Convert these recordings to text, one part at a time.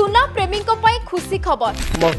ସୁନା ପ୍ରେମୀଙ୍କ ପାଇଁ ଖୁସି ଖବର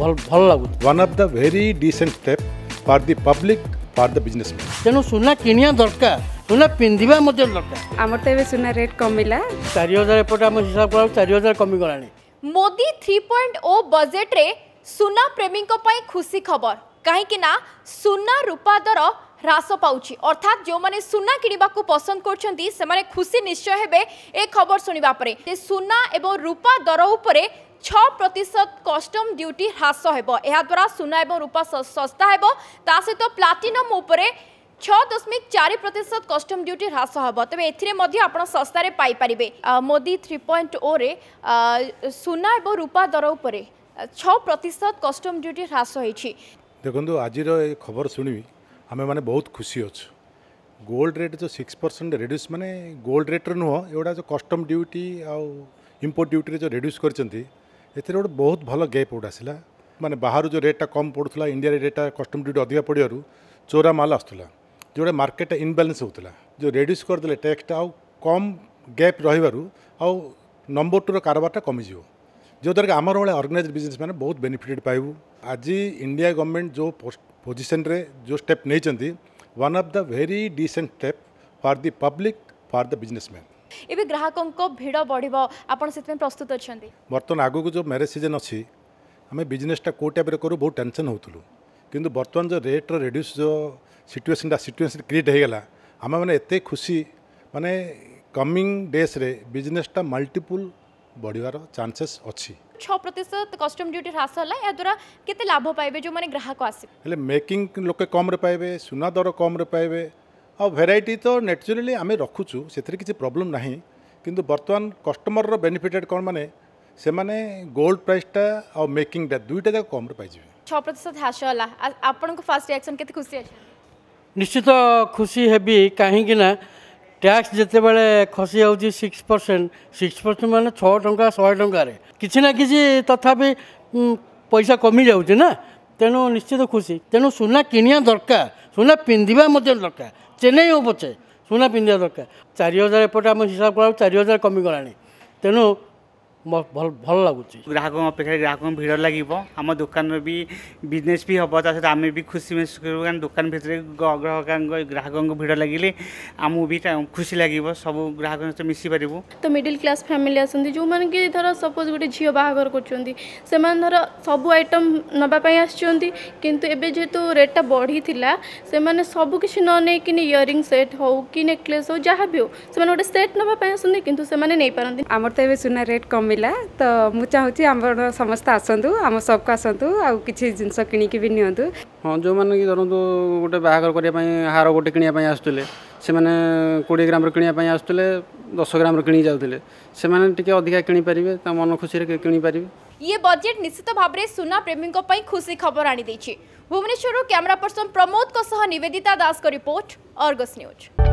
ଭଲ ଲାଗୁଛି one of the very decent step for the public for the business ତେଣୁ ସୁନା କିଣିବା ଦରକାର ସୁନା ପିନ୍ଧିବା ମଧ୍ୟ ଦରକାର ଆମର ତ ଏବେ ସୁନା ରେଟ୍ କମିଲା ଚାରି ହଜାର ଏପଟେ ଆମ ହିସାବ କଲାବେଳକୁ ଚାରି ହଜାର କମିଗଲାଣି ମୋଦି ଥ୍ରୀ ପଏଣ୍ଟ ଓ ବଜେଟ୍ରେ ସୁନା ପ୍ରେମୀଙ୍କ ପାଇଁ ଖୁସି ଖବର କାହିଁକି ନା ସୁନା ରୂପା ଦର হ্রাস পাচ্ছি অর্থাৎ যে সুনা কিনা পসন্দ করছেন সে খুশি নিশ্চয় হবে এ খবর শুণবা পরে সুনা এবং রূপা দর উপরে ছ প্রতিশত কষ্টম ডিউটি হ্রাস হব এদ্বারা সোনা এবং রূপা সস্তা হব তা সহ প্লাটিনম উপরে ছ দশমিক চারি প্রতিশত কষ্টম ডিউটি হ্রাস হব তবে এতে আপনার শস্তার পাইপারে মোদি থ্রি পয়েন্ট ওরে সোনা এবং রূপা দর উপরে ছ প্রতিশত কষ্টম ডিউটি হ্রাস হয়েছি দেখুন আজির এই খবর শুণবি আমি মানে বহুত খুশি অছু গোল্ড রেট যে সিক্স পরসেন্ট রিড্ୟୁସ୍ ମାନେ ଗୋଲ୍ଡ ରେଟ୍ରେ ନୁହଁ ଏଗୁଡ଼ା ଯେଉଁ କଷ୍ଟମ୍ ଡ୍ୟୁଟି ଆଉ ଇମ୍ପୋର୍ଟ ଡ୍ୟୁଟିରେ ଯେଉଁ ରିଡ୍ୟୁସ୍ କରିଛନ୍ତି ଏଥିରେ ଗୋଟେ ବହୁତ ଭଲ ଗେପ୍ ଗୋଟେ ଆସିଲା ମାନେ ବାହାରୁ ଯେଉଁ ରେଟ୍ଟା କମ୍ ପଡ଼ୁଥିଲା ଇଣ୍ଡିଆରେ ରେଟ୍ଟା କଷ୍ଟମ୍ ଡ୍ୟୁଟି ଅଧିକା ପଡ଼ିବାରୁ ଚୋରା ମାଲ ଆସୁଥିଲା ଯେଉଁଟା ମାର୍କେଟଟା ଇନବାଲାନ୍ସ ହେଉଥିଲା ଯେଉଁ ରେଡ୍ୟୁସ୍ କରିଦେଲେ ଟ୍ୟାକ୍ସଟା ଆଉ କମ୍ ଗ୍ୟାପ୍ ରହିବାରୁ ଆଉ ନମ୍ବର ଟୁର କାରବାରଟା କମିଯିବ ଯେଉଁଦ୍ୱାରାକି ଆମର ଭଳିଆ ଅର୍ଗାନାଇଜ୍ ବିଜନେସ୍ ମାନେ ବହୁତ ବେନିଫିଟେଡ଼୍ ପାଇବୁ ଆଜି ଇଣ୍ଡିଆ ଗଭର୍ଣ୍ଣମେଣ୍ଟ ଯେଉଁ ପୋଜିସନ୍ରେ ଯେଉଁ ଷ୍ଟେପ୍ ନେଇଛନ୍ତି one of the very decent step for the public for the businessman ଏବେ ଗ୍ରାହକଙ୍କ ଭିଡ଼ ବଢ଼ିବ ଆପଣ ସେଥିପାଇଁ ପ୍ରସ୍ତୁତ ଅଛନ୍ତି ବର୍ତ୍ତମାନ ଆଗକୁ ଯେଉଁ ମ୍ୟାରେଜ୍ ସିଜନ୍ ଅଛି ଆମେ ବିଜନେସ୍ଟା କେଉଁ ଟାଇପ୍ରେ କରୁ ବହୁତ ଟେନସନ୍ ହେଉଥିଲୁ କିନ୍ତୁ ବର୍ତ୍ତମାନ ଯେଉଁ ରେଟ୍ର ରେଡ୍ୟୁସ୍ ଯେଉଁ ସିଚୁଏସନ୍ଟା ସିଚୁଏସନ୍ କ୍ରିଏଟ୍ ହୋଇଗଲା ଆମେମାନେ ଏତେ ଖୁସି ମାନେ କମିଂ ଡେଜ୍ରେ ବିଜନେସ୍ଟା ମଲ୍ଟିପୁଲ୍ ବଢ଼ିବାର ଚାନ୍ସେସ୍ ଅଛି ଛଅ ପ୍ରତିଶତ କଷ୍ଟମ ଡ୍ୟୁଟି ହ୍ରାସ ହେଲା ଏହାଦ୍ୱାରା କେତେ ଲାଭ ପାଇବେ ଯେଉଁମାନେ ଗ୍ରାହକ ଆସିବେ ହେଲେ ମେକିଂ ଲୋକେ କମ୍ରେ ପାଇବେ ସୁନା ଦର କମ୍ରେ ପାଇବେ ଆଉ ଭେରାଇଟି ତ ନେଚୁରାଲି ଆମେ ରଖୁଛୁ ସେଥିରେ କିଛି ପ୍ରୋବ୍ଲେମ୍ ନାହିଁ କିନ୍ତୁ ବର୍ତ୍ତମାନ କଷ୍ଟମର୍ର ବେନିଫିଟେଡ଼୍ କ'ଣ ମାନେ ସେମାନେ ଗୋଲ୍ଡ ପ୍ରାଇସ୍ଟା ଆଉ ମେକିଂଟା ଦୁଇଟା ଯାକ କମ୍ରେ ପାଇଯିବେ ଛଅ ପ୍ରତିଶତ ହ୍ରାସ ହେଲା ଆପଣଙ୍କ ଫାଷ୍ଟ ରିଆକ୍ସନ୍ କେତେ ଖୁସି ଅଛି ନିଶ୍ଚିତ ଖୁସି ହେବି କାହିଁକି ନା ଟ୍ୟାକ୍ସ ଯେତେବେଳେ ଖସି ଯାଉଛି ସିକ୍ସ ପରସେଣ୍ଟ ସିକ୍ସ ପରସେଣ୍ଟ ମାନେ ଛଅ ଟଙ୍କା ଶହେ ଟଙ୍କାରେ କିଛି ନା କିଛି ତଥାପି ପଇସା କମିଯାଉଛି ନା ତେଣୁ ନିଶ୍ଚିତ ଖୁସି ତେଣୁ ସୁନା କିଣିବା ଦରକାର ସୁନା ପିନ୍ଧିବା ମଧ୍ୟ ଦରକାର ଚେନ୍ନାଇ ଓ ପଛେ ସୁନା ପିନ୍ଧିବା ଦରକାର ଚାରି ହଜାର ଏପଟେ ଆମ ହିସାବ କଲାବେଳକୁ ଚାରି ହଜାର କମିଗଲାଣି ତେଣୁ ଭଲ ଲାଗୁଛି ଗ୍ରାହକଙ୍କ ଅପେକ୍ଷା ଗ୍ରାହକଙ୍କ ଭିଡ଼ ଲାଗିବ ଆମ ଦୋକାନର ବି ବିଜନେସ୍ ବି ହେବ ତା ସହିତ ଆମେ ବି ଖୁସି ମେହସୁସ୍ କରିବୁ କାରଣ ଦୋକାନ ଭିତରେ ଗ୍ରାହକଙ୍କ ଗ୍ରାହକଙ୍କ ଭିଡ଼ ଲାଗିଲେ ଆମକୁ ବି ଖୁସି ଲାଗିବ ସବୁ ଗ୍ରାହକଙ୍କ ସହିତ ମିଶିପାରିବୁ ତ ମିଡ଼ିଲ୍ କ୍ଲାସ୍ ଫ୍ୟାମିଲି ଆସନ୍ତି ଯେଉଁମାନେ କି ଧର ସପୋଜ୍ ଗୋଟେ ଝିଅ ବାହାଘର କରୁଛନ୍ତି ସେମାନେ ଧର ସବୁ ଆଇଟମ୍ ନେବା ପାଇଁ ଆସିଛନ୍ତି କିନ୍ତୁ ଏବେ ଯେହେତୁ ରେଟ୍ଟା ବଢ଼ିଥିଲା ସେମାନେ ସବୁ କିଛି ନ ନେଇକିନି ଇୟରିଂ ସେଟ୍ ହେଉ କି ନେକଲେସ୍ ହେଉ ଯାହା ବି ହେଉ ସେମାନେ ଗୋଟେ ସେଟ୍ ନେବା ପାଇଁ ଆସନ୍ତି କିନ୍ତୁ ସେମାନେ ନେଇପାରନ୍ତି ଆମର ତ ଏବେ ସୁନା ରେଟ୍ କମି मिला तो ମୁଁ ଚାହୁଁଛି ଆମର ସମସ୍ତେ ଆସନ୍ତୁ ଆମ ସପ୍କୁ ଆସନ୍ତୁ ଆଉ କିଛି ଜିନିଷ କିଣିକି ବି ନିଅନ୍ତୁ ହଁ ଯେଉଁମାନେ କି ଧରନ୍ତୁ ଗୋଟେ ବାହାଘର କରିବା ପାଇଁ ହାର ଗୋଟେ କିଣିବା ପାଇଁ ଆସୁଥିଲେ ସେମାନେ କୋଡ଼ିଏ ଗ୍ରାମର କିଣିବା ପାଇଁ ଆସୁଥିଲେ ଦଶ ଗ୍ରାମର କିଣିକି ଯାଉଥିଲେ ସେମାନେ ଟିକେ ଅଧିକା କିଣିପାରିବେ ତା ମନ ଖୁସିରେ କିଣିପାରିବେ ଇଏ ବଜେଟ୍ ନିଶ୍ଚିତ ଭାବରେ ସୁନା ପ୍ରେମୀଙ୍କ ପାଇଁ ଖୁସି ଖବର ଆଣିଦେଇଛି ଭୁବନେଶ୍ୱରରୁ କ୍ୟାମେରା ପର୍ସନ ପ୍ରମୋଦଙ୍କ ସହ ନିବେଦିତା ଦାସଙ୍କ ରିପୋର୍ଟ ଅର୍ଗସ୍ ନ୍ୟୁଜ୍